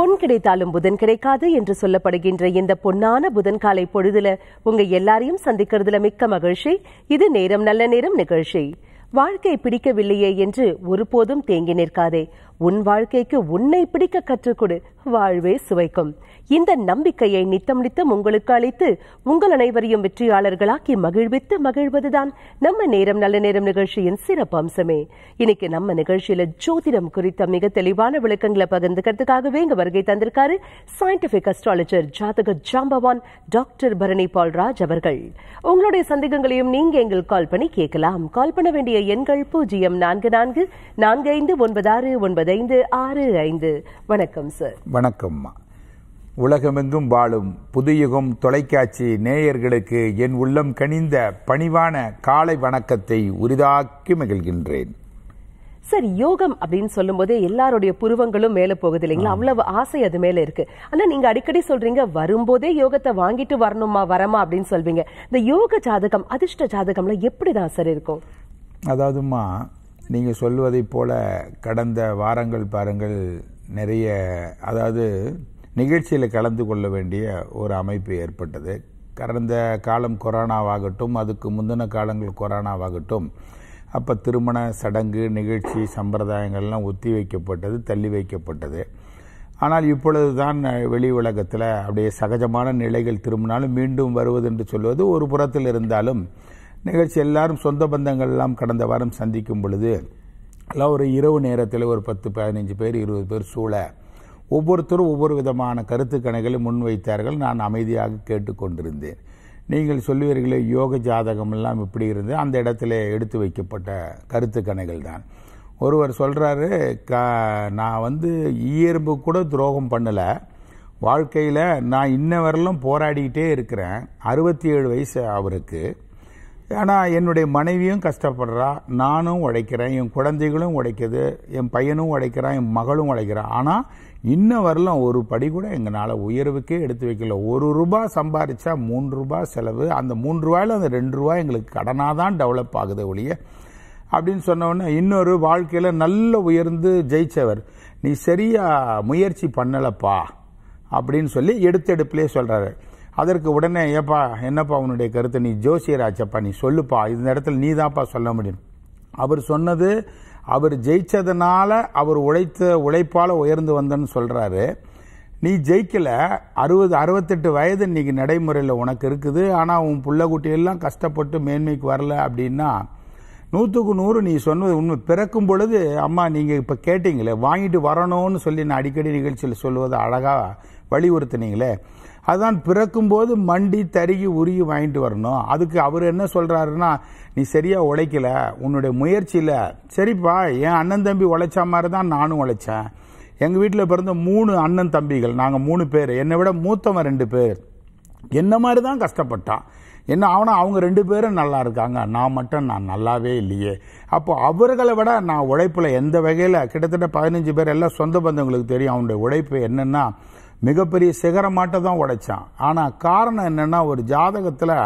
பொன் கிடைத்தாலும் புதன் கிடைக்காது என்று சொல்லப்படுகின்ற இந்த பொன்னான புதன் காலை பொழுதுல உங்க எல்லாரையும் சந்திக்கிறதுல மிக்க மகிழ்ச்சி இது நேரம் நல்ல நேரம் நிகழ்ச்சி வாழ்க்கை பிடிக்கவில்லையே என்று ஒருபோதும் தேங்கி நிற்காதே உன் வாழ்க்கைக்கு உன்னை பிடிக்க கற்றுக்கொடு வாழ்வே சுவைக்கும் இந்த நம்பிக்கையை நித்தம் நித்தம் உங்களுக்கு அளித்து உங்கள் அனைவரையும் வெற்றியாளர்களாக்கி மகிழ்வித்து மகிழ்வதுதான் நம்ம நேரம் நல்ல நேரம் நிகழ்ச்சியின் சிறப்பு அம்சமே இன்னைக்கு நம்ம நிகழ்ச்சியில ஜோதிடம் குறித்த மிக தெளிவான விளக்கங்களை பகிர்ந்துக்கிறதுக்காகவே இங்க வருகை தந்திருக்காரு சயின்டிபிக் அஸ்ட்ராலஜர் ஜாதக ஜாம்பவான் டாக்டர் பரணி பால்ராஜ் அவர்கள் உங்களுடைய சந்தேகங்களையும் நீங்க எங்கள் கால் பண்ணி கேட்கலாம் கால் பண்ண வேண்டிய எண்கள் பூஜ்ஜியம் நான்கு நான்கு நான்கு ஐந்து ஒன்பது ஆறு ஒன்பது ஐந்து ஆறு ஐந்து வணக்கம் சார் வணக்கம்மா உலகமெங்கும் வாழும் புதுயுகம் தொலைக்காட்சி நேயர்களுக்கு என் உள்ளம் கனிந்த பணிவான காலை வணக்கத்தை உரிதாக்கி மகிழ்கின்றேன் சார் யோகம் அப்படின்னு சொல்லும் போதே எல்லாருடைய புருவங்களும் மேல போகுது இல்லைங்களா அவ்வளவு ஆசை அது மேல இருக்கு ஆனா நீங்க அடிக்கடி சொல்றீங்க வரும்போதே யோகத்தை வாங்கிட்டு வரணுமா வரமா அப்படின்னு சொல்வீங்க இந்த யோக ஜாதகம் அதிர்ஷ்ட ஜாதகம்ல எப்படிதான் சார் இருக்கும் அதாவதுமா நீங்கள் சொல்வதைப் போல கடந்த வாரங்கள் பாருங்கள் நிறைய அதாவது நிகழ்ச்சியில் கலந்து கொள்ள வேண்டிய ஒரு அமைப்பு ஏற்பட்டது கடந்த காலம் கொரோனாவாகட்டும் அதுக்கு முந்தின காலங்கள் கொரோனாவாகட்டும் அப்போ திருமண சடங்கு நிகழ்ச்சி சம்பிரதாயங்கள்லாம் ஒத்தி வைக்கப்பட்டது தள்ளி வைக்கப்பட்டது ஆனால் இப்பொழுது தான் வெளி உலகத்தில் அப்படியே சகஜமான நிலைகள் திரும்பினாலும் மீண்டும் வருவது என்று சொல்வது ஒரு புறத்தில் இருந்தாலும் நிகழ்ச்சி எல்லாரும் சொந்த பந்தங்கள் எல்லாம் கடந்த வாரம் சந்திக்கும் பொழுது எல்லாம் ஒரு இரவு நேரத்தில் ஒரு பத்து பதினஞ்சு பேர் இருபது பேர் சூழ ஒவ்வொருத்தரும் ஒவ்வொரு விதமான கருத்துக்கணைகளை முன்வைத்தார்கள் நான் அமைதியாக கேட்டுக்கொண்டிருந்தேன் நீங்கள் சொல்லுவீர்களே யோக ஜாதகமெல்லாம் இப்படி இருந்து அந்த இடத்துல எடுத்து வைக்கப்பட்ட கருத்துக்கணைகள் தான் ஒருவர் சொல்கிறாரு க நான் வந்து இயல்பு கூட துரோகம் பண்ணலை வாழ்க்கையில் நான் இன்ன வரலும் போராடிக்கிட்டே இருக்கிறேன் அறுபத்தி ஏழு வயசு அவருக்கு ஆனால் என்னுடைய மனைவியும் கஷ்டப்படுறா நானும் உழைக்கிறேன் என் குழந்தைகளும் உழைக்குது என் பையனும் உழைக்கிறான் என் மகளும் உழைக்கிறான் ஆனால் இன்ன வரலாம் ஒரு படி கூட எங்களால் உயர்வுக்கே எடுத்து வைக்கல ஒரு ரூபா சம்பாரிச்சா மூன்று ரூபா செலவு அந்த மூன்று ரூபாயில் அந்த ரெண்டு ரூபா எங்களுக்கு கடனாக தான் டெவலப் ஆகுது ஒழிய அப்படின்னு சொன்னோடனே இன்னொரு வாழ்க்கையில் நல்ல உயர்ந்து ஜெயிச்சவர் நீ சரியாக முயற்சி பண்ணலப்பா அப்படின்னு சொல்லி எடுத்தெடுப்புலேயே சொல்கிறாரு அதற்கு உடனே ஏப்பா என்னப்பா உன்னுடைய கருத்தை நீ ஜோசியராச்சப்பா நீ சொல்லுப்பா இந்த இடத்துல நீ தான்ப்பா சொல்ல முடியும் அவர் சொன்னது அவர் ஜெயிச்சதுனால அவர் உழைத்த உழைப்பால் உயர்ந்து வந்தன்னு சொல்கிறாரு நீ ஜெயிக்கல அறுபது அறுபத்தெட்டு வயது இன்னைக்கு நடைமுறையில் உனக்கு இருக்குது ஆனால் உன் குட்டியெல்லாம் கஷ்டப்பட்டு மேன்மைக்கு வரல அப்படின்னா நூற்றுக்கு நூறு நீ சொன்னது உண்மை பிறக்கும் பொழுது அம்மா நீங்கள் இப்போ கேட்டீங்களே வாங்கிட்டு வரணும்னு சொல்லி நான் அடிக்கடி நிகழ்ச்சியில் சொல்லுவதை அழகாக வலியுறுத்தினீங்களே அதுதான் பிறக்கும்போது மண்டி தருகி உருகி வாங்கிட்டு வரணும் அதுக்கு அவர் என்ன சொல்கிறாருன்னா நீ சரியாக உழைக்கல உன்னுடைய முயற்சியில் சரிப்பா என் அண்ணன் தம்பி உழைச்ச மாதிரி தான் நானும் உழைச்சேன் எங்கள் வீட்டில் பிறந்த மூணு அண்ணன் தம்பிகள் நாங்கள் மூணு பேர் என்னை விட மூத்தவன் ரெண்டு பேர் என்ன மாதிரி தான் கஷ்டப்பட்டான் என்ன ஆனா அவங்க ரெண்டு பேரும் நல்லா இருக்காங்க நான் மட்டும் நான் நல்லாவே இல்லையே அப்போ அவர்களை விட நான் உழைப்பில் எந்த வகையில் கிட்டத்தட்ட பதினஞ்சு பேர் எல்லாம் சொந்த பந்தங்களுக்கு தெரியும் அவனுடைய உழைப்பு என்னென்னா மிகப்பெரிய சிகரமாட்ட தான் உடைச்சான் ஆனால் காரணம் என்னென்னா ஒரு ஜாதகத்தில்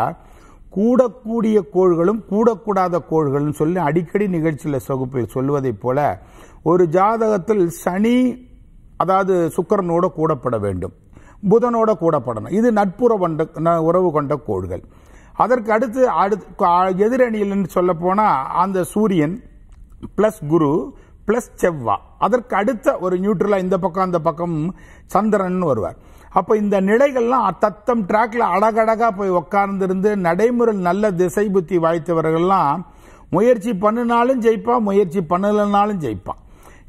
கூடக்கூடிய கோள்களும் கூடக்கூடாத கோள்களும் சொல்லி அடிக்கடி நிகழ்ச்சியில் சொகுப்பில் சொல்வதைப் போல ஒரு ஜாதகத்தில் சனி அதாவது சுக்கரனோட கூடப்பட வேண்டும் புதனோட கூடப்படணும் இது நட்புற கொண்ட உறவு கொண்ட கோள்கள் அதற்கு அடுத்து அடுத்து எதிரணியில் சொல்ல போனால் அந்த சூரியன் ப்ளஸ் குரு பிளஸ் செவ்வா அதற்கு அடுத்த ஒரு நியூட்ரலா இந்த பக்கம் அந்த பக்கம் சந்திரன் வருவார் அப்போ இந்த நிலைகள்லாம் தத்தம் டிராக்ல அழகழகா போய் உட்கார்ந்துருந்து நடைமுறை நல்ல திசை புத்தி வாய்த்தவர்கள்லாம் முயற்சி பண்ணினாலும் ஜெயிப்பான் முயற்சி பண்ணலைனாலும் ஜெயிப்பான்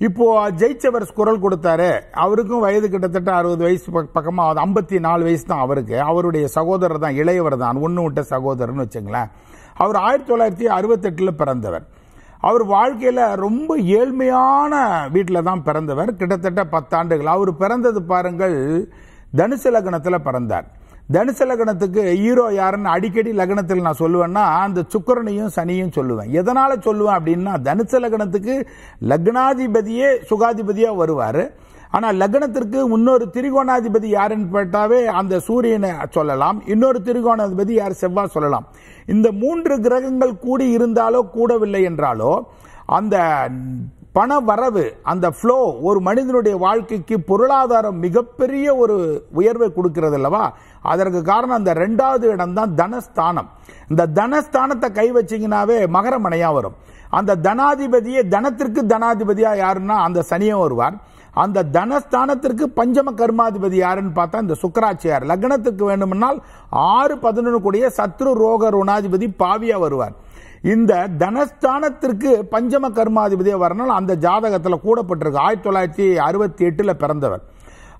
இப்போ ஜெயிச்சவர் குரல் கொடுத்தாரு அவருக்கும் வயது கிட்டத்தட்ட அறுபது வயசு பக்கமாக ஐம்பத்தி நாலு வயசு தான் அவருக்கு அவருடைய சகோதரர் தான் இளையவர் தான் ஒன்று விட்ட சகோதரர்னு வச்சுங்களேன் அவர் ஆயிரத்தி தொள்ளாயிரத்தி அறுபத்தெட்டில் பிறந்தவர் அவர் வாழ்க்கையில் ரொம்ப ஏழ்மையான வீட்டில் தான் பிறந்தவர் கிட்டத்தட்ட பத்தாண்டுகள் அவர் பிறந்தது பாருங்கள் தனுசு லக்னத்தில் பிறந்தார் தனுசு லக்னத்துக்கு ஹீரோ யாருன்னு அடிக்கடி லக்னத்தில் நான் சொல்லுவேன்னா அந்த சுக்கரனையும் சனியும் சொல்லுவேன் எதனால் சொல்லுவேன் அப்படின்னா தனுசு லக்னத்துக்கு லக்னாதிபதியே சுகாதிபதியாக வருவார் ஆனால் லக்னத்திற்கு இன்னொரு திரிகோணாதிபதி யாருன்னு கேட்டாவே அந்த சூரியனை சொல்லலாம் இன்னொரு திரிகோணாதிபதி யார் செவ்வாய் சொல்லலாம் இந்த மூன்று கிரகங்கள் கூடி இருந்தாலோ கூடவில்லை என்றாலோ அந்த பண வரவு அந்த ஃப்ளோ ஒரு மனிதனுடைய வாழ்க்கைக்கு பொருளாதாரம் மிகப்பெரிய ஒரு உயர்வை கொடுக்கிறது அல்லவா அதற்கு காரணம் அந்த ரெண்டாவது இடம் தான் தனஸ்தானம் இந்த தனஸ்தானத்தை கை வச்சிங்கனாவே மகரமனையாக வரும் அந்த தனாதிபதியே தனத்திற்கு தனாதிபதியாக யாருன்னா அந்த சனியம் வருவார் அந்த தனஸ்தானத்திற்கு பஞ்சம கர்மாதிபதி யாருன்னு பார்த்தா இந்த சுக்கராச்சியார் லக்னத்துக்கு வேண்டுமென்றால் ஆறு பதினொன்று கூடிய சத்ரு ரோக ருணாதிபதி பாவியா வருவார் இந்த தனஸ்தானத்திற்கு பஞ்சம கர்மாதிபதியாக வரனால் அந்த ஜாதகத்தில் கூடப்பட்டிருக்கு ஆயிரத்தி தொள்ளாயிரத்தி அறுபத்தி எட்டில் பிறந்தவர்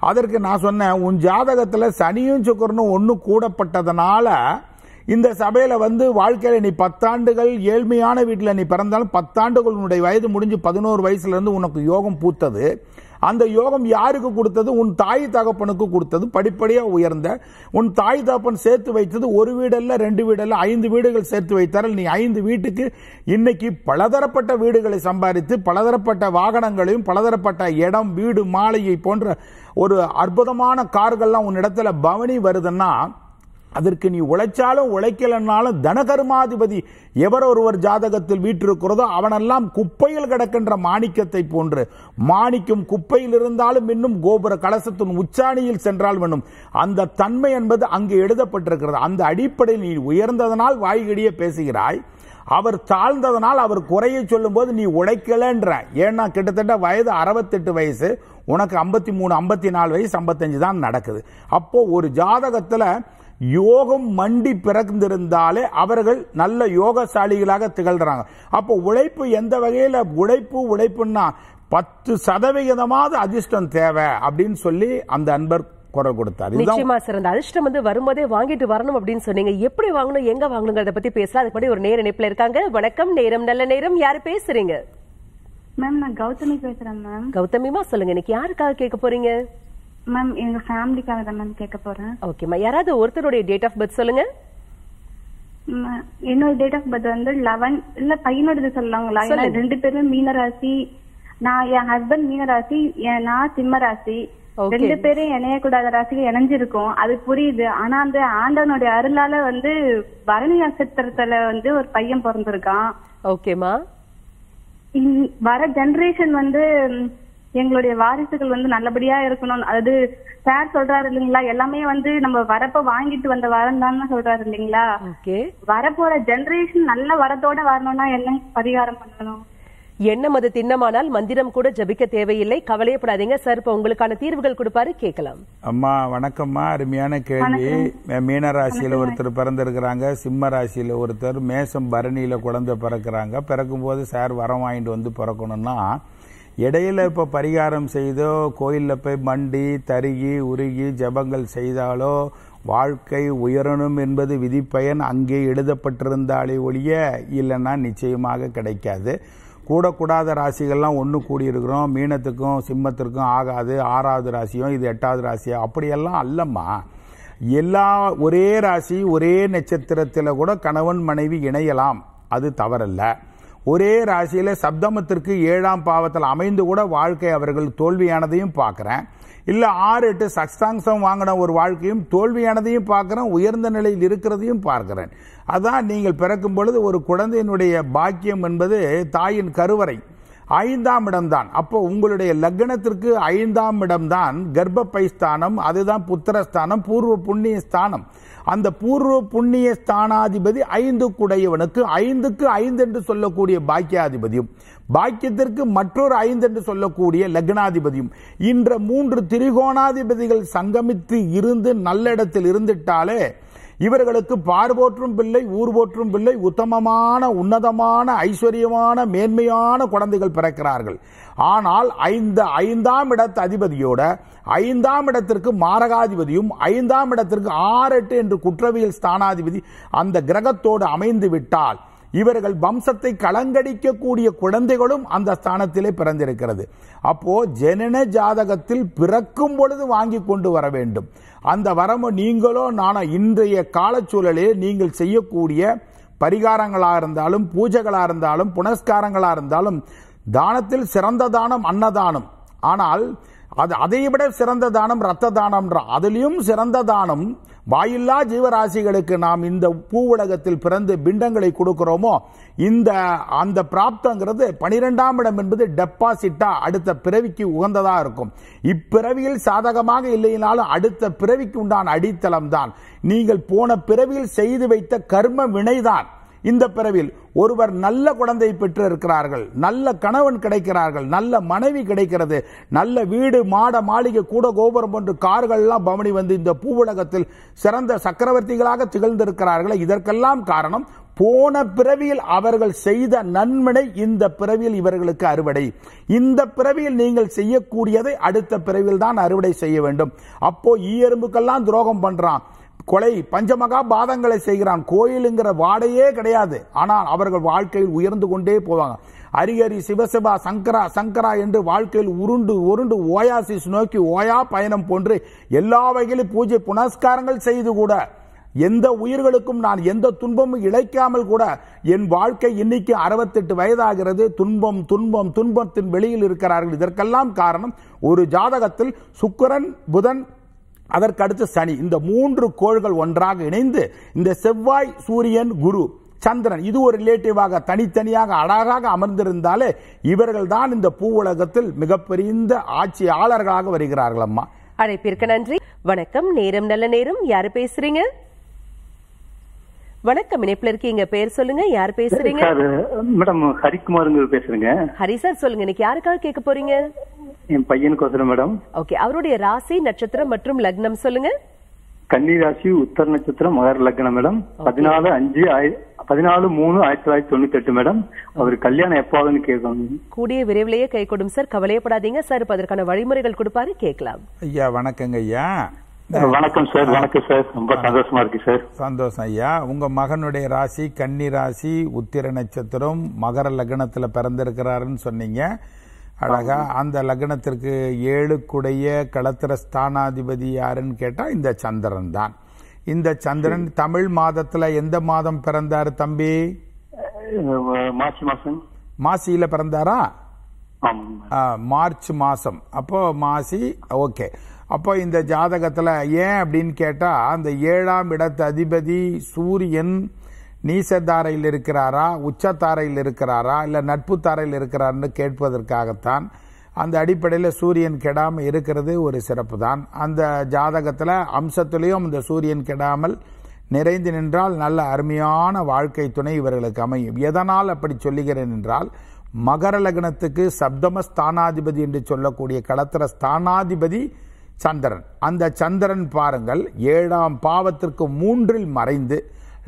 அதற்கு நான் சொன்னேன் உன் ஜாதகத்தில் சனியும் சுக்கரனும் ஒன்று கூடப்பட்டதுனால இந்த சபையில் வந்து வாழ்க்கையில் நீ பத்தாண்டுகள் ஏழ்மையான வீட்டில் நீ பிறந்தாலும் பத்தாண்டுகள் உன்னுடைய வயது முடிஞ்சு பதினோரு வயசுலேருந்து உனக்கு யோகம் பூத்தது அந்த யோகம் யாருக்கு கொடுத்தது உன் தாய் தகப்பனுக்கு கொடுத்தது படிப்படியாக உயர்ந்த உன் தாய் தகப்பன் சேர்த்து வைத்தது ஒரு வீடல்ல ரெண்டு வீடல்ல ஐந்து வீடுகள் சேர்த்து வைத்தார் நீ ஐந்து வீட்டுக்கு இன்னைக்கு பலதரப்பட்ட வீடுகளை சம்பாதித்து பலதரப்பட்ட வாகனங்களையும் பலதரப்பட்ட இடம் வீடு மாளிகை போன்ற ஒரு அற்புதமான கார்கள்லாம் உன் இடத்துல பவனி வருதுன்னா அதற்கு நீ உழைச்சாலும் உழைக்கலன்னாலும் தனகர்மாதிபதி எவர் ஒருவர் ஜாதகத்தில் வீட்டிருக்கிறதோ அவனெல்லாம் குப்பையில் கிடக்கின்ற மாணிக்கத்தை போன்று மாணிக்கம் குப்பையில் இருந்தாலும் இன்னும் கோபுர கலசத்தின் உச்சாணியில் சென்றால் வேணும் அந்த தன்மை என்பது அங்கு எழுதப்பட்டிருக்கிறது அந்த அடிப்படையில் நீ உயர்ந்ததனால் வாய்கிடியே பேசுகிறாய் அவர் தாழ்ந்ததனால் அவர் குறைய சொல்லும்போது நீ உழைக்கலன்ற ஏன்னா கிட்டத்தட்ட வயது அறுபத்தெட்டு வயசு உனக்கு ஐம்பத்தி மூணு ஐம்பத்தி நாலு வயசு ஐம்பத்தஞ்சு தான் நடக்குது அப்போ ஒரு ஜாதகத்தில் யோகம் மண்டி பிறந்திருந்தாலே அவர்கள் நல்ல யோகசாலிகளாக திகழ்கிறாங்க அப்போ உழைப்பு எந்த வகையில் உழைப்பு உழைப்புன்னா பத்து சதவிகிதமாவது அதிர்ஷ்டம் தேவை அப்படின்னு சொல்லி அந்த அன்பர் குரல் கொடுத்தார் நிச்சயமா சார் அந்த அதிர்ஷ்டம் வந்து வரும்போதே வாங்கிட்டு வரணும் அப்படின்னு சொன்னீங்க எப்படி வாங்கணும் எங்க வாங்கணுங்கிறத பத்தி பேசலாம் அதுக்கு படி ஒரு நேர இணைப்புல இருக்காங்க வணக்கம் நேரம் நல்ல நேரம் யாரு பேசுறீங்க மேம் நான் கௌதமி பேசுறேன் மேம் கௌதமிமா சொல்லுங்க இன்னைக்கு யாருக்காக கேட்க போறீங்க மேம் எங்க ஃபேமிலிக்காக தான் மேம் கேட்க போறேன் ஓகே மேம் யாராவது ஒருத்தருடைய டேட் ஆஃப் பர்த் சொல்லுங்க என்னோட டேட் ஆஃப் பர்த் வந்து லெவன் இல்ல பையனோடது சொல்லலாங்களா ஏன்னா ரெண்டு பேரும் மீனராசி நான் என் ஹஸ்பண்ட் மீனராசி நான் சிம்மராசி ரெண்டு பேரும் இணைய கூடாத ராசிக்கு இணைஞ்சிருக்கோம் அது புரியுது ஆனா அந்த ஆண்டவனுடைய அருளால வந்து பரணி நட்சத்திரத்துல வந்து ஒரு பையன் பிறந்திருக்கான் ஓகேமா வர ஜெனரேஷன் வந்து எங்களுடைய வாரிசுகள் வந்து நல்லபடியா இருக்கணும் அதாவது சார் சொல்றாரு இல்லைங்களா எல்லாமே வந்து நம்ம வரப்ப வாங்கிட்டு வந்த வரம் தான் சொல்றாரு இல்லைங்களா வரப்போற ஜெனரேஷன் நல்ல வரத்தோட வரணும்னா என்ன பரிகாரம் பண்ணணும் என்ன மது தின்னமானால் மந்திரம் கூட ஜபிக்க தேவையில்லை கவலையப்படாதீங்க சார் இப்ப உங்களுக்கான தீர்வுகள் கொடுப்பாரு கேட்கலாம் அம்மா வணக்கம்மா அருமையான கேள்வி மீன ராசியில ஒருத்தர் பிறந்திருக்கிறாங்க சிம்ம ராசியில ஒருத்தர் மேசம் பரணியில குழந்தை பிறக்கிறாங்க பிறக்கும் போது சார் வரம் வாங்கிட்டு வந்து பிறக்கணும்னா இடையில் இப்போ பரிகாரம் செய்தோ கோயிலில் போய் மண்டி தருகி உருகி ஜபங்கள் செய்தாலோ வாழ்க்கை உயரணும் என்பது விதிப்பயன் அங்கே எழுதப்பட்டிருந்தாலே ஒழிய இல்லைன்னா நிச்சயமாக கிடைக்காது கூடக்கூடாத ராசிகள்லாம் ஒன்று கூடியிருக்கிறோம் மீனத்துக்கும் சிம்மத்திற்கும் ஆகாது ஆறாவது ராசியும் இது எட்டாவது ராசியோ அப்படியெல்லாம் அல்லம்மா எல்லா ஒரே ராசி ஒரே நட்சத்திரத்தில் கூட கணவன் மனைவி இணையலாம் அது தவறல்ல ஒரே ராசியில் சப்தமத்திற்கு ஏழாம் பாவத்தில் அமைந்து கூட வாழ்க்கை அவர்கள் தோல்வியானதையும் பார்க்குறேன் இல்லை ஆறு எட்டு சக்சாங்சம் வாங்கின ஒரு வாழ்க்கையும் தோல்வியானதையும் பார்க்குறேன் உயர்ந்த நிலையில் இருக்கிறதையும் பார்க்குறேன் அதான் நீங்கள் பிறக்கும் பொழுது ஒரு குழந்தையினுடைய பாக்கியம் என்பது தாயின் கருவறை ஐந்தாம் இடம்தான் அப்போ உங்களுடைய லக்னத்திற்கு ஐந்தாம் இடம்தான் கர்ப்பப்பை ஸ்தானம் அதுதான் புத்திரஸ்தானம் பூர்வ புண்ணிய ஸ்தானம் அந்த பூர்வ புண்ணிய ஸ்தானாதிபதி ஐந்து குடையவனுக்கு ஐந்துக்கு ஐந்து என்று சொல்லக்கூடிய பாக்கியாதிபதியும் பாக்கியத்திற்கு மற்றொரு ஐந்து என்று சொல்லக்கூடிய லக்னாதிபதியும் இன்ற மூன்று திரிகோணாதிபதிகள் சங்கமித்து இருந்து நல்ல இடத்தில் இருந்துட்டாலே இவர்களுக்கு பார்வோற்றும் பிள்ளை ஊர் போற்றும் பிள்ளை உத்தமமான உன்னதமான ஐஸ்வர்யமான மேன்மையான குழந்தைகள் பிறக்கிறார்கள் ஆனால் ஐந்து ஐந்தாம் இடத்து அதிபதியோட ஐந்தாம் இடத்திற்கு மாரகாதிபதியும் ஐந்தாம் இடத்திற்கு ஆறு எட்டு என்று குற்றவியல் ஸ்தானாதிபதி அந்த கிரகத்தோடு அமைந்து விட்டால் இவர்கள் வம்சத்தை கலங்கடிக்கக்கூடிய குழந்தைகளும் அந்த ஸ்தானத்திலே பிறந்திருக்கிறது அப்போ ஜனன ஜாதகத்தில் பிறக்கும் பொழுது வாங்கி கொண்டு வர வேண்டும் அந்த வரமும் நீங்களோ நானும் இன்றைய காலச்சூழலில் நீங்கள் செய்யக்கூடிய பரிகாரங்களாக இருந்தாலும் பூஜைகளாக இருந்தாலும் புனஸ்காரங்களாக இருந்தாலும் தானத்தில் சிறந்த தானம் அன்னதானம் ஆனால் அது அதை விட சிறந்த தானம் ரத்த தானம் அதிலையும் சிறந்த தானம் வாயில்லா ஜீவராசிகளுக்கு நாம் இந்த பூ உலகத்தில் பிறந்து பிண்டங்களை கொடுக்கிறோமோ இந்த அந்த பிராப்தங்கிறது பனிரெண்டாம் இடம் என்பது டெபாசிட்டா அடுத்த பிறவிக்கு உகந்ததா இருக்கும் இப்பிறவியில் சாதகமாக இல்லைனாலும் அடுத்த பிறவிக்கு உண்டான அடித்தளம் தான் நீங்கள் போன பிறவியில் செய்து வைத்த கர்ம வினைதான் இந்த பிறவியில் ஒருவர் நல்ல குழந்தை பெற்று இருக்கிறார்கள் நல்ல கணவன் கிடைக்கிறார்கள் நல்ல மனைவி கிடைக்கிறது நல்ல வீடு மாட மாளிகை கூட கோபுரம் போன்று கார்கள்லாம் பவனி வந்து இந்த பூவுலகத்தில் சிறந்த சக்கரவர்த்திகளாக திகழ்ந்திருக்கிறார்களே இதற்கெல்லாம் காரணம் போன பிறவியில் அவர்கள் செய்த நன்மனை இந்த பிறவியில் இவர்களுக்கு அறுவடை இந்த பிறவியில் நீங்கள் செய்யக்கூடியதை அடுத்த பிறவியில் தான் அறுவடை செய்ய வேண்டும் அப்போ ஈ எறும்புக்கெல்லாம் துரோகம் பண்றான் கொலை பஞ்சமகா பாதங்களை செய்கிறான் கோயிலுங்கிற வாடையே கிடையாது ஆனால் அவர்கள் வாழ்க்கையில் உயர்ந்து கொண்டே போவாங்க அரிஹரி சிவசிவா சங்கரா சங்கரா என்று வாழ்க்கையில் உருண்டு உருண்டு ஓயாசிஸ் நோக்கி ஓயா பயணம் போன்று எல்லா வகையிலும் பூஜை புனஸ்காரங்கள் செய்து கூட எந்த உயிர்களுக்கும் நான் எந்த துன்பமும் இழைக்காமல் கூட என் வாழ்க்கை இன்னைக்கு அறுபத்தெட்டு வயதாகிறது துன்பம் துன்பம் துன்பத்தின் வெளியில் இருக்கிறார்கள் இதற்கெல்லாம் காரணம் ஒரு ஜாதகத்தில் சுக்கரன் புதன் அதற்கு அடுத்து சனி இந்த மூன்று கோள்கள் ஒன்றாக இணைந்து இந்த செவ்வாய் சூரியன் குரு சந்திரன் இது ஒரு ரிலேட்டிவாக தனித்தனியாக அழகாக அமர்ந்திருந்தாலே இவர்கள் தான் இந்த பூ உலகத்தில் மிகப்பெரிய ஆட்சியாளர்களாக வருகிறார்கள் அம்மா அழைப்பிற்கு நன்றி வணக்கம் நேரம் நல்ல நேரம் யாரு பேசுறீங்க வணக்கம் இணைப்புல இருக்கீங்க பேர் சொல்லுங்க யார் பேசுறீங்க மேடம் ஹரிக்குமார் பேசுறேங்க ஹரி சார் சொல்லுங்க இன்னைக்கு யாருக்காக கேட்க போறீங்க என் பையனுக்கு மேடம் ஓகே அவருடைய ராசி நட்சத்திரம் மற்றும் லக்னம் சொல்லுங்க கன்னி ராசி உத்தர நட்சத்திரம் மகர லக்னம் மேடம் பதினாலு அஞ்சு பதினாலு மூணு ஆயிரத்தி தொள்ளாயிரத்தி தொண்ணூத்தி எட்டு மேடம் அவர் கல்யாணம் எப்பாவதுன்னு கேட்கணும் கூடிய விரைவிலேயே கை கொடும் சார் கவலையப்படாதீங்க சார் அதற்கான வழிமுறைகள் கொடுப்பாரு கேட்கலாம் ஐயா வணக்கங்க ஐயா வணக்கம் சார் வணக்கம் சார் ரொம்ப சந்தோஷமா இருக்கு சார் சந்தோஷம் ஐயா உங்க மகனுடைய ராசி கன்னி ராசி உத்திர நட்சத்திரம் மகர லக்னத்துல பிறந்திருக்கிறாருன்னு சொன்னீங்க அழகா அந்த லக்னத்திற்கு ஏழுக்குடைய களத்திர ஸ்தானாதிபதி யாருன்னு கேட்டா இந்த சந்திரன் தான் இந்த சந்திரன் தமிழ் மாதத்துல எந்த மாதம் பிறந்தாரு தம்பி மார்ச் மாசம் மாசியில பிறந்தாரா மார்ச் மாசம் அப்போ மாசி ஓகே அப்போ இந்த ஜாதகத்தில் ஏன் அப்படின்னு கேட்டால் அந்த ஏழாம் இடத்து அதிபதி சூரியன் நீசத்தாரையில் இருக்கிறாரா உச்சத்தாரையில் இருக்கிறாரா இல்லை நட்பு தாரையில் இருக்கிறாருன்னு கேட்பதற்காகத்தான் அந்த அடிப்படையில் சூரியன் கெடாமல் இருக்கிறது ஒரு சிறப்பு தான் அந்த ஜாதகத்தில் அம்சத்துலேயும் இந்த சூரியன் கெடாமல் நிறைந்து நின்றால் நல்ல அருமையான வாழ்க்கை துணை இவர்களுக்கு அமையும் எதனால் அப்படி சொல்லுகிறேன் என்றால் மகர லக்னத்துக்கு சப்தம ஸ்தானாதிபதி என்று சொல்லக்கூடிய களத்திர ஸ்தானாதிபதி சந்திரன் அந்த சந்திரன் பாருங்கள் ஏழாம் பாவத்திற்கு மூன்றில் மறைந்து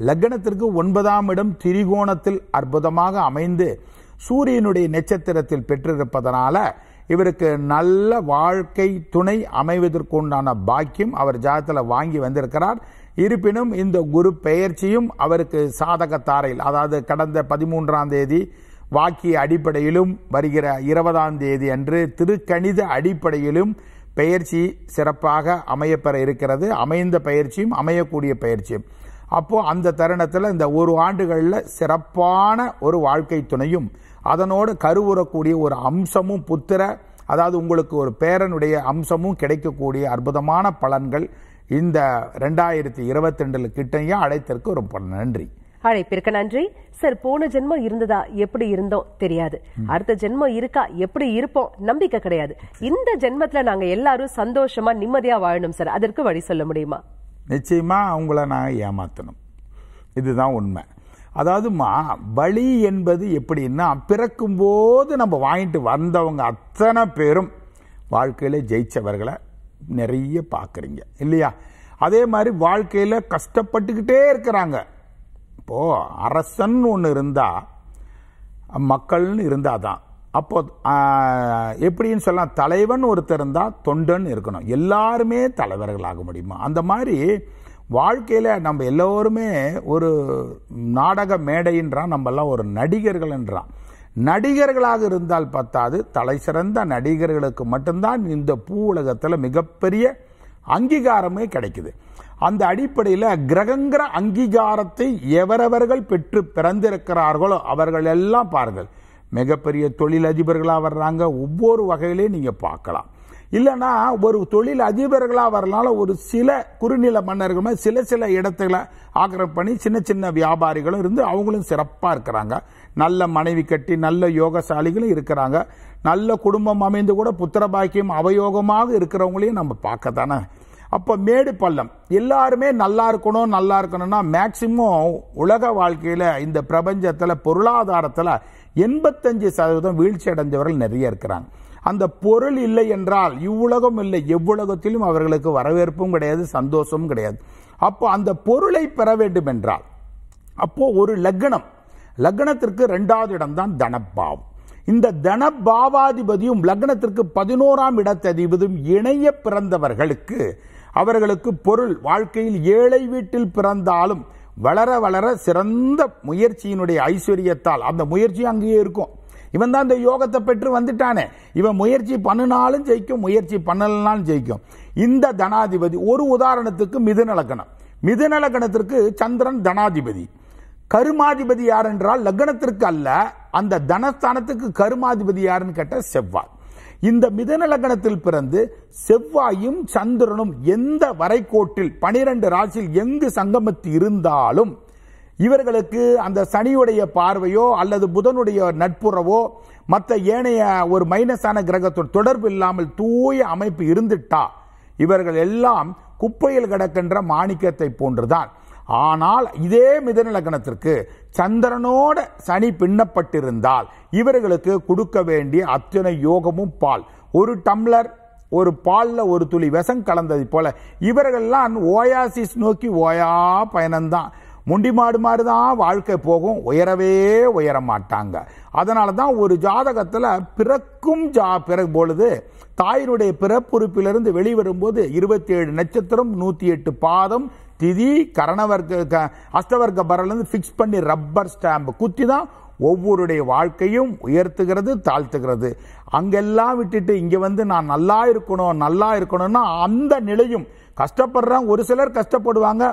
லக்னத்திற்கு ஒன்பதாம் இடம் திரிகோணத்தில் அற்புதமாக அமைந்து சூரியனுடைய நட்சத்திரத்தில் பெற்றிருப்பதனால இவருக்கு நல்ல வாழ்க்கை துணை அமைவதற்குண்டான பாக்கியம் அவர் ஜாதத்தில் வாங்கி வந்திருக்கிறார் இருப்பினும் இந்த குரு பெயர்ச்சியும் அவருக்கு சாதகத்தாரையில் அதாவது கடந்த பதிமூன்றாம் தேதி வாக்கிய அடிப்படையிலும் வருகிற இருபதாம் தேதி அன்று திருக்கணித அடிப்படையிலும் பயிற்சி சிறப்பாக அமையப்பெற இருக்கிறது அமைந்த பயிற்சியும் அமையக்கூடிய பயிற்சியும் அப்போது அந்த தருணத்தில் இந்த ஒரு ஆண்டுகளில் சிறப்பான ஒரு வாழ்க்கை துணையும் அதனோடு கருவுறக்கூடிய ஒரு அம்சமும் புத்திர அதாவது உங்களுக்கு ஒரு பேரனுடைய அம்சமும் கிடைக்கக்கூடிய அற்புதமான பலன்கள் இந்த ரெண்டாயிரத்தி இருபத்தி ரெண்டில் கிட்டையும் அழைத்திற்கு ரொம்ப நன்றி அழைப்பிற்கு நன்றி சார் போன ஜென்மம் இருந்ததா எப்படி இருந்தோம் தெரியாது அடுத்த ஜென்மம் இருக்கா எப்படி இருப்போம் நம்பிக்கை கிடையாது இந்த ஜென்மத்தில் நாங்கள் எல்லாரும் சந்தோஷமா நிம்மதியாக வாழணும் சார் அதற்கு வழி சொல்ல முடியுமா நிச்சயமா அவங்கள நாங்கள் ஏமாத்தணும் இதுதான் உண்மை அதாவதுமா வழி என்பது எப்படின்னா பிறக்கும்போது நம்ம வாங்கிட்டு வந்தவங்க அத்தனை பேரும் வாழ்க்கையில் ஜெயித்தவர்களை நிறைய பார்க்குறீங்க இல்லையா அதே மாதிரி வாழ்க்கையில் கஷ்டப்பட்டுக்கிட்டே இருக்கிறாங்க அப்போது அரசன் ஒன்று இருந்தால் மக்கள்னு இருந்தால் தான் அப்போ எப்படின்னு சொல்லலாம் தலைவன் ஒருத்தர் இருந்தால் தொண்டன் இருக்கணும் எல்லாருமே தலைவர்களாக முடியுமா அந்த மாதிரி வாழ்க்கையில் நம்ம எல்லோருமே ஒரு நாடக மேடைன்றான் நம்மெல்லாம் ஒரு நடிகர்கள் என்றான் நடிகர்களாக இருந்தால் பத்தாது தலை சிறந்த நடிகர்களுக்கு மட்டும்தான் இந்த பூ உலகத்தில் மிகப்பெரிய அங்கீகாரமே கிடைக்குது அந்த அடிப்படையில் கிரகங்கிற அங்கீகாரத்தை எவரவர்கள் பெற்று பிறந்திருக்கிறார்களோ அவர்கள் எல்லாம் பாருங்கள் மிகப்பெரிய தொழிலதிபர்களாக வர்றாங்க ஒவ்வொரு வகையிலையும் நீங்கள் பார்க்கலாம் இல்லைனா ஒரு தொழில் அதிபர்களாக வரனால ஒரு சில குறுநில மன்னர்கள் சில சில இடத்துல ஆக்கிரம் பண்ணி சின்ன சின்ன வியாபாரிகளும் இருந்து அவங்களும் சிறப்பாக இருக்கிறாங்க நல்ல மனைவி கட்டி நல்ல யோகசாலிகளும் இருக்கிறாங்க நல்ல குடும்பம் அமைந்து கூட புத்திர பாக்கியம் அவயோகமாக இருக்கிறவங்களையும் நம்ம பார்க்க தானே அப்போ மேடு பள்ளம் எல்லாருமே நல்லா இருக்கணும் நல்லா இருக்கணும்னா மேக்சிமம் உலக வாழ்க்கையில் இந்த பிரபஞ்சத்தில் பொருளாதாரத்தில் எண்பத்தஞ்சு சதவீதம் வீழ்ச்சி அடைஞ்சவர்கள் நிறைய இருக்கிறாங்க அந்த பொருள் இல்லை என்றால் இவ்வுலகம் இல்லை எவ்வுலகத்திலும் அவர்களுக்கு வரவேற்பும் கிடையாது சந்தோஷமும் கிடையாது அப்போ அந்த பொருளை பெற வேண்டும் என்றால் அப்போ ஒரு லக்னம் லக்னத்திற்கு ரெண்டாவது இடம்தான் தனபாவம் இந்த தனபாவாதிபதியும் லக்னத்திற்கு பதினோராம் இடத்ததிபதியும் இணைய பிறந்தவர்களுக்கு அவர்களுக்கு பொருள் வாழ்க்கையில் ஏழை வீட்டில் பிறந்தாலும் வளர வளர சிறந்த முயற்சியினுடைய ஐஸ்வர்யத்தால் அந்த முயற்சி அங்கேயே இருக்கும் இவன் தான் இந்த யோகத்தை பெற்று வந்துட்டானே இவன் முயற்சி பண்ணினாலும் ஜெயிக்கும் முயற்சி பண்ணலனாலும் ஜெயிக்கும் இந்த தனாதிபதி ஒரு உதாரணத்துக்கு மிதுநலக்கணம் மிதுநலக்கணத்திற்கு சந்திரன் தனாதிபதி கருமாதிபதி யார் என்றால் லக்னத்திற்கு அல்ல அந்த தனஸ்தானத்துக்கு கருமாதிபதி யாருன்னு கேட்ட செவ்வாய் இந்த மிதன பிறந்து செவ்வாயும் சந்திரனும் எந்த வரைக்கோட்டில் பனிரெண்டு ராசியில் எங்கு சங்கமத்து இருந்தாலும் இவர்களுக்கு அந்த சனியுடைய பார்வையோ அல்லது புதனுடைய நட்புறவோ மற்ற ஏனைய ஒரு மைனஸான கிரகத்தோடு தொடர்பு இல்லாமல் தூய அமைப்பு இருந்துட்டா இவர்கள் எல்லாம் குப்பையில் கிடக்கின்ற மாணிக்கத்தை போன்றுதான் ஆனால் இதே மிதன லக்னத்திற்கு சந்திரனோட சனி பின்னப்பட்டிருந்தால் இவர்களுக்கு கொடுக்க வேண்டிய அத்தனை யோகமும் பால் ஒரு டம்ளர் ஒரு பாலில் ஒரு துளி விஷம் கலந்தது போல இவர்கள்லாம் ஓயாசிஸ் நோக்கி ஓயா பயணம்தான் முண்டி மாடு மாடு தான் வாழ்க்கை போகும் உயரவே உயர மாட்டாங்க அதனால தான் ஒரு ஜாதகத்தில் பிறக்கும் ஜா பிறகு பொழுது தாயினுடைய பிறப்புறுப்பிலிருந்து வெளிவரும்போது இருபத்தி ஏழு நட்சத்திரம் நூற்றி எட்டு பாதம் திதி கரணவர்க்க அஷ்டவர்க்க பரலேருந்து ஃபிக்ஸ் பண்ணி ரப்பர் ஸ்டாம்பு குத்தி தான் ஒவ்வொருடைய வாழ்க்கையும் உயர்த்துகிறது தாழ்த்துகிறது அங்கெல்லாம் விட்டுட்டு இங்கே வந்து நான் நல்லா இருக்கணும் நல்லா இருக்கணும்னா அந்த நிலையும் கஷ்டப்படுறேன் ஒரு சிலர் கஷ்டப்படுவாங்க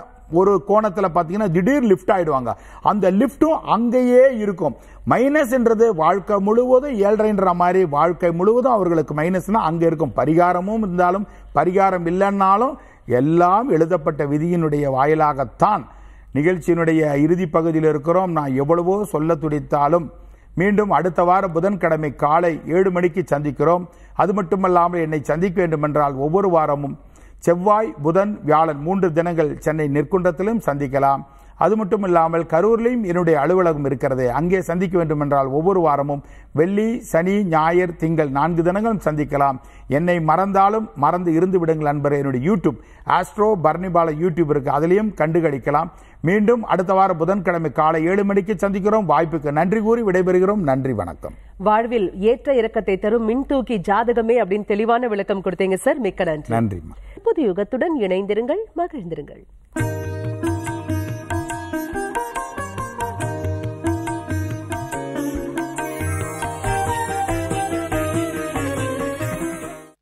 ஒரு கோணத்தில் பார்த்தீங்கன்னா திடீர் லிஃப்ட் ஆகிடுவாங்க அந்த லிஃப்ட்டும் அங்கேயே இருக்கும் மைனஸ்ன்றது வாழ்க்கை முழுவதும் ஏழ்ரைன்ற மாதிரி வாழ்க்கை முழுவதும் அவர்களுக்கு மைனஸ்னால் அங்கே இருக்கும் பரிகாரமும் இருந்தாலும் பரிகாரம் இல்லைன்னாலும் எல்லாம் எழுதப்பட்ட விதியினுடைய வாயிலாகத்தான் நிகழ்ச்சியினுடைய இறுதி பகுதியில் இருக்கிறோம் நான் எவ்வளவோ சொல்ல துடித்தாலும் மீண்டும் அடுத்த வாரம் புதன்கிழமை காலை ஏழு மணிக்கு சந்திக்கிறோம் அது மட்டுமல்லாமல் என்னை சந்திக்க வேண்டுமென்றால் ஒவ்வொரு வாரமும் செவ்வாய் புதன் வியாழன் மூன்று தினங்கள் சென்னை நிற்குன்றத்திலும் சந்திக்கலாம் அது மட்டும் இல்லாமல் கரூர்லேயும் என்னுடைய அலுவலகம் இருக்கிறது அங்கே சந்திக்க வேண்டும் என்றால் ஒவ்வொரு வாரமும் வெள்ளி சனி ஞாயிறு திங்கள் நான்கு தினங்களும் சந்திக்கலாம் என்னை மறந்தாலும் மறந்து இருந்து விடுங்கள் நண்பர் என்னுடைய யூடியூப் ஆஸ்ட்ரோ பர்னிபால யூடியூப் இருக்கு அதுலேயும் கண்டுகளிக்கலாம் மீண்டும் அடுத்த வாரம் புதன்கிழமை காலை ஏழு மணிக்கு சந்திக்கிறோம் வாய்ப்புக்கு நன்றி கூறி விடைபெறுகிறோம் நன்றி வணக்கம் வாழ்வில் ஏற்ற இறக்கத்தை தரும் மின் தூக்கி ஜாதகமே அப்படின்னு தெளிவான விளக்கம் கொடுத்தீங்க சார் மிக்க நன்றி நன்றி புது யுகத்துடன் இணைந்திருங்கள் மகிழ்ந்திருங்கள்